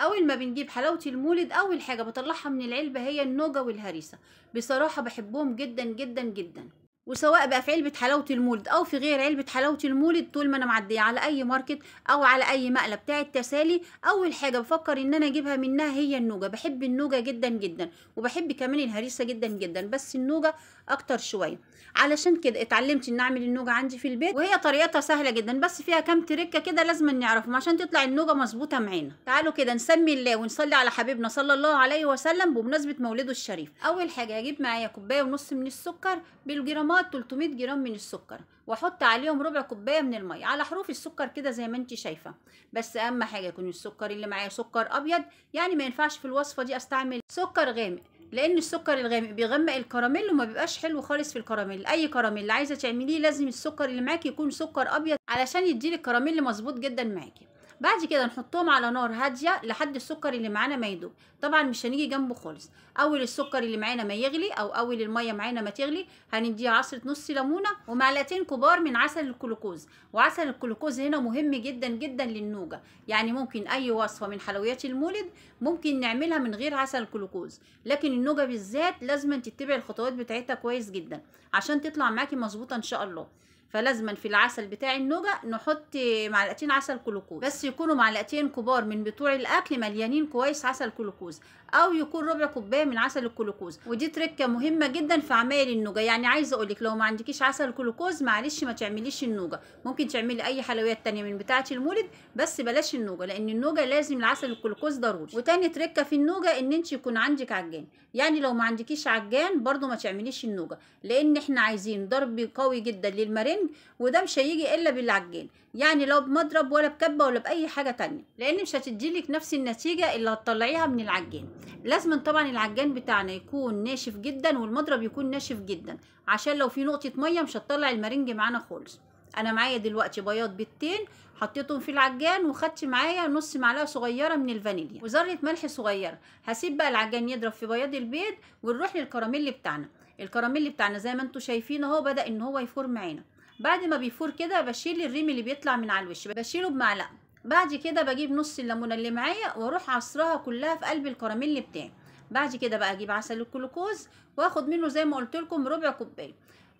اول ما بنجيب حلاوتي المولد اول حاجه بطلعها من العلبه هي النوجه والهريسه بصراحه بحبهم جدا جدا جدا وسواء بقى في علبة حلاوة المولد أو في غير علبة حلاوة المولد طول ما أنا معدية على أي ماركت أو على أي مقلب بتاع التسالي أول حاجة بفكر إن أنا أجيبها منها هي النوجة بحب النوجة جدا جدا وبحب كمان الهريسة جدا جدا بس النوجة أكتر شوية علشان كده اتعلمت إن أعمل النوجة عندي في البيت وهي طريقتها سهلة جدا بس فيها كام تركة كده لازم نعرفهم عشان تطلع النوجة مظبوطة معانا تعالوا كده نسمي الله ونصلي على حبيبنا صلى الله عليه وسلم بمناسبة مولده الشريف أول حاجة هجيب معايا كوباية ونص من السكر بالجرامات مجموعه 300 جرام من السكر واحط عليهم ربع كوبايه من الميه على حروف السكر كده زي ما انت شايفه بس اهم حاجه يكون السكر اللي معايا سكر ابيض يعني ما ينفعش في الوصفه دي استعمل سكر غامق لان السكر الغامق بيغمق الكراميل وما بيبقاش حلو خالص في الكراميل اي كراميل عايزه تعمليه لازم السكر اللي معاكي يكون سكر ابيض علشان يديلك الكراميل مظبوط جدا معاكي بعد كده نحطهم على نار هاديه لحد السكر اللي معانا ما يدوب طبعا مش هنيجي جنبه خالص اول السكر اللي معانا ما يغلي او اول الميه معانا ما تغلي هنديه عصره نص ليمونه ومعلقتين كبار من عسل الكلوكوز وعسل الكلوكوز هنا مهم جدا جدا للنوجه يعني ممكن اي وصفه من حلويات المولد ممكن نعملها من غير عسل الكلوكوز لكن النوجه بالذات لازم تتبع الخطوات بتاعتها كويس جدا عشان تطلع معاكي مظبوطه ان شاء الله فلازما في العسل بتاع النوجة نحط معلقتين عسل كلوكوز بس يكونوا معلقتين كبار من بتوع الاكل مليانين كويس عسل كلوكوز او يكون ربع كوبايه من عسل الكلوكوز ودي تركه مهمه جدا في عمايل النوجة يعني عايزه اقول لك لو ما عندكيش عسل كلوكوز معلش ما تعمليش النوجة ممكن تعملي اي حلويات تانية من بتاعه المولد بس بلاش النوجة لان النوجة لازم العسل الكلوكوز ضروري وتاني تركه في النوجة ان انت يكون عندك عجان يعني لو ما عندكيش عجان برده ما تعمليش النوجة لان احنا عايزين ضرب قوي جدا للمرن السفنج وده مش هيجي الا بالعجين يعني لو بمضرب ولا بكبه ولا باي حاجه تانية لان مش هتديلك نفس النتيجه اللي هتطلعيها من العجين لازم طبعا العجان بتاعنا يكون ناشف جدا والمضرب يكون ناشف جدا عشان لو في نقطه ميه مش هتطلع المرنج معانا خالص انا معايا دلوقتي بياض بيضتين حطيتهم في العجان وخدت معايا نص معلقه صغيره من الفانيليا وذره ملح صغيره هسيب بقى العجان يضرب في بياض البيض ونروح للكراميل بتاعنا الكراميل بتاعنا زي ما انتم شايفين اهو بدا ان هو يفور معانا بعد ما بيفور كده بشيل الريم اللي بيطلع من على الوش بشيله بمعلقه بعد كده بجيب نص الليمونه اللي معايا واروح عصرها كلها في قلب الكراميل بتاعي بعد كده بقى اجيب عسل الكلوكوز واخد منه زي ما قلت لكم ربع كوبايه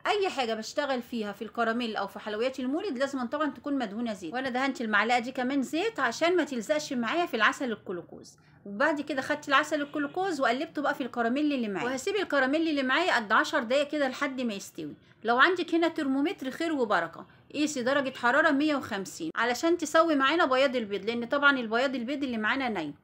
اي حاجه بشتغل فيها في الكراميل او في حلويات المولد لازم طبعا تكون مدهونه زيت وانا دهنت المعلقه دي كمان زيت عشان ما تلزقش معايا في العسل الجلوكوز وبعد كده خدت العسل الجلوكوز وقلبته بقى في الكراميل اللي معايا وهسيب الكراميل اللي معايا قد 10 دقايق كده لحد ما يستوي لو عندك هنا ترمومتر خير وبركه قيسي درجه حراره 150 علشان تسوي معانا بياض البيض لان طبعا البياض البيض اللي معانا نايم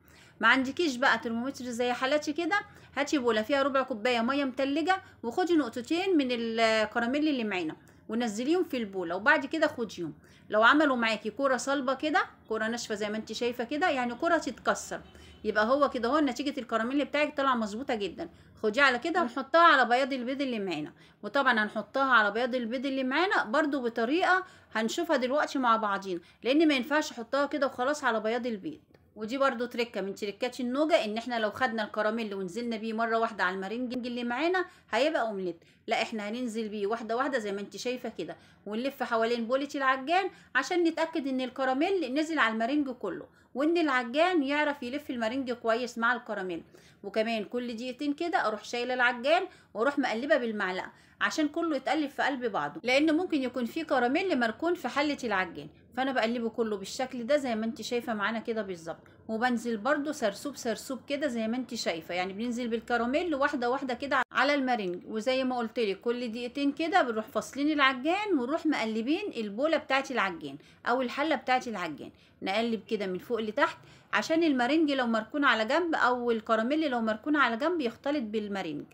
ما عندكيش بقى ترمومتر زي حالاتي كده هاتي بوله فيها ربع كوبايه ميه متلجه وخدي نقطتين من الكراميل اللي معانا ونزليهم في البوله وبعد كده خديهم لو عملوا معاكي كوره صلبه كده كوره ناشفه زي ما انت شايفه كده يعني كوره تتكسر يبقى هو كده هو نتيجه الكراميل بتاعك طالعه مظبوطه جدا خديها على كده ونحطها على بياض البيض اللي معانا وطبعا هنحطها على بياض البيض اللي معانا برده بطريقه هنشوفها دلوقتي مع بعضينا لان ما ينفعش احطها كده وخلاص على بياض البيض ودي برضو تركه من تركات النوجه ان احنا لو خدنا الكراميل ونزلنا بيه مره واحده على المرنج اللي معانا هيبقى اومليت لا احنا هننزل بيه واحده واحده زي ما انت شايفه كده ونلف حوالين بولة العجان عشان نتاكد ان الكراميل نزل على المرنج كله وان العجان يعرف يلف المرنج كويس مع الكراميل وكمان كل دقيقتين كده اروح شايله العجان واروح مقلبه بالمعلقه عشان كله يتقلب في قلب بعضه لان ممكن يكون في كراميل مركون في حله العجان فانا بقلبه كله بالشكل ده زي ما انت شايفه معانا كده بالظبط وبنزل برده سرسوب سرسوب كده زي ما انت شايفه يعني بننزل بالكراميل واحده واحده كده على المارينج وزي ما قلت لك كل دقيقتين كده بنروح فاصلين العجان ونروح مقلبين البوله بتاعه العجان او الحله بتاعه العجان نقلب كده من فوق لتحت عشان المارينج لو مركون على جنب او الكراميل لو مركون على جنب يختلط بالمارينج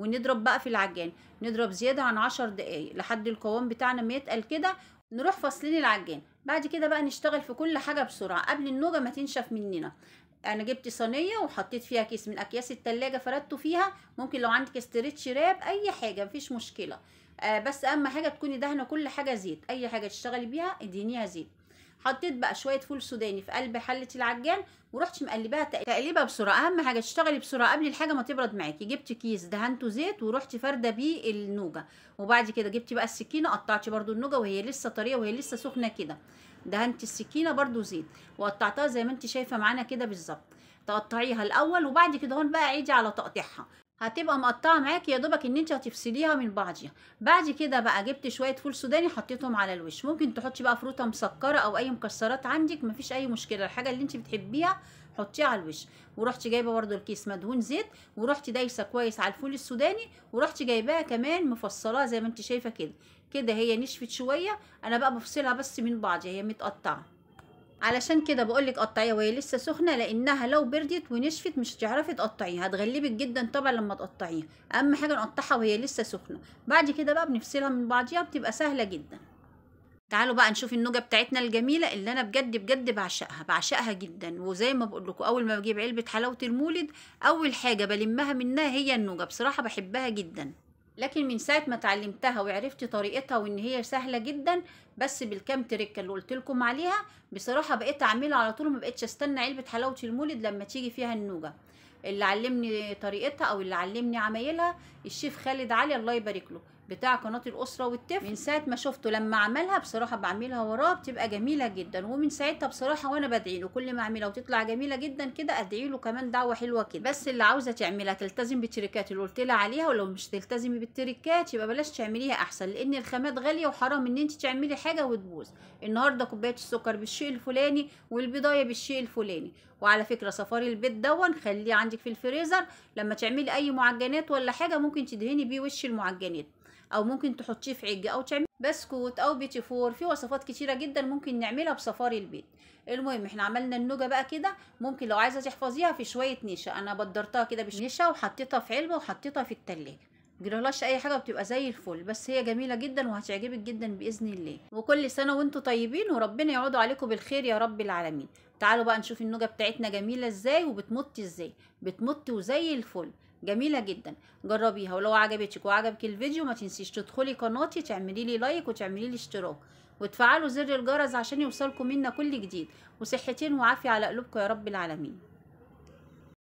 ونضرب بقى في العجان نضرب زياده عن عشر دقايق لحد القوام بتاعنا ما يتقل كده نروح فاصلين العجان بعد كده بقى نشتغل في كل حاجه بسرعه قبل النوجه ما تنشف مننا انا جبت صينيه وحطيت فيها كيس من اكياس التلاجة فردته فيها ممكن لو عندك استريتش راب اي حاجه مفيش مشكله آه بس اهم حاجه تكوني دهنه كل حاجه زيت اي حاجه تشتغلي بيها ادينيها زيت حطيت بقى شويه فول سوداني في قلب حله العجان ورحت مقلباها تقليبه بسرعه اهم حاجه تشتغلي بسرعه قبل الحاجه ما تبرد معاكي جبت كيس دهنته زيت ورحت فارده بيه النوجه وبعد كده جبت بقى السكينه قطعت برده النوجه وهي لسه طريه وهي لسه سخنه كده دهنت السكينه برده زيت وقطعتها زي ما انت شايفه معانا كده بالظبط تقطعيها الاول وبعد كده هون بقى عيدي على تقطيعها هتبقى مقطعه معاكي يا دوبك ان انت هتفصليها من بعضيها بعد كده بقى جبت شويه فول سوداني حطيتهم على الوش ممكن تحطي بقى فروته مسكره او اي مكسرات عندك مفيش اي مشكله الحاجه اللي انت بتحبيها حطيها على الوش ورحت جايبه برده الكيس مدهون زيت ورحت دايسه كويس على الفول السوداني ورحت جايباها كمان مفصلاه زي ما انت شايفه كده كده هي نشفت شويه انا بقى بفصلها بس من بعضها هي متقطعه علشان كده بقولك قطعيها وهي لسه سخنه لانها لو بردت ونشفت مش هتعرفي تقطعيها هتغلبك جدا طبعا لما تقطعيها اهم حاجه نقطعها وهي لسه سخنه بعد كده بقى بنفصلها من بعضيها بتبقى سهله جدا تعالوا بقى نشوف النوجه بتاعتنا الجميله اللي انا بجد بجد بعشقها بعشقها جدا وزي ما بقول لكم اول ما بجيب علبه حلاوه المولد اول حاجه بلمها منها هي النوجه بصراحه بحبها جدا لكن من ساعه ما اتعلمتها وعرفت طريقتها وان هي سهله جدا بس بالكام تريكه اللي قلت لكم عليها بصراحه بقيت اعملها على طول ما بقيتش استنى علبه حلاوه المولد لما تيجي فيها النوجه اللي علمني طريقتها او اللي علمني عمايلها الشيف خالد علي الله يبارك له بتاع قناه الاسره والطفل من ساعه ما شفته لما عملها بصراحه بعملها وراه بتبقى جميله جدا ومن ساعتها بصراحه وانا بدعي له كل ما اعملها وتطلع جميله جدا كده ادعي له كمان دعوه حلوه كده بس اللي عاوزه تعملها تلتزم بالتركات اللي قلت لها عليها ولو مش تلتزمي بالتركات يبقى بلاش تعمليها احسن لان الخامات غاليه وحرام ان انت تعملي حاجه وتبوظ النهارده كوبايه السكر بالشيء الفلاني والبضايه بالشيء الفلاني وعلى فكره صفاري البيت دون خليه عندك في الفريزر لما تعملي اي معجنات ولا حاجه ممكن تدهني بيه وش المعجنات او ممكن تحطيه في عجة او تعمل بسكوت او بيتي فور في وصفات كتيره جدا ممكن نعملها بصفاري البيت المهم احنا عملنا النوجه بقى كده ممكن لو عايزه تحفظيها في شويه نشا انا بدرتها كده بنشا وحطيتها في علبه وحطيتها في التلاجة مجرالهاش اي حاجه بتبقى زي الفل بس هي جميله جدا وهتعجبك جدا باذن الله وكل سنه وانتم طيبين وربنا يعود عليكم بالخير يا رب العالمين تعالوا بقى نشوف النوجه بتاعتنا جميله ازاي وبتمط ازاي بتمط وزي الفل جميله جدا جربيها ولو عجبتك وعجبك الفيديو ما تنسيش تدخلي قناتي تعملي لي لايك وتعملي لي اشتراك وتفعلوا زر الجرس عشان يوصلكم منا كل جديد وصحتين وعافيه على قلوبكم يا رب العالمين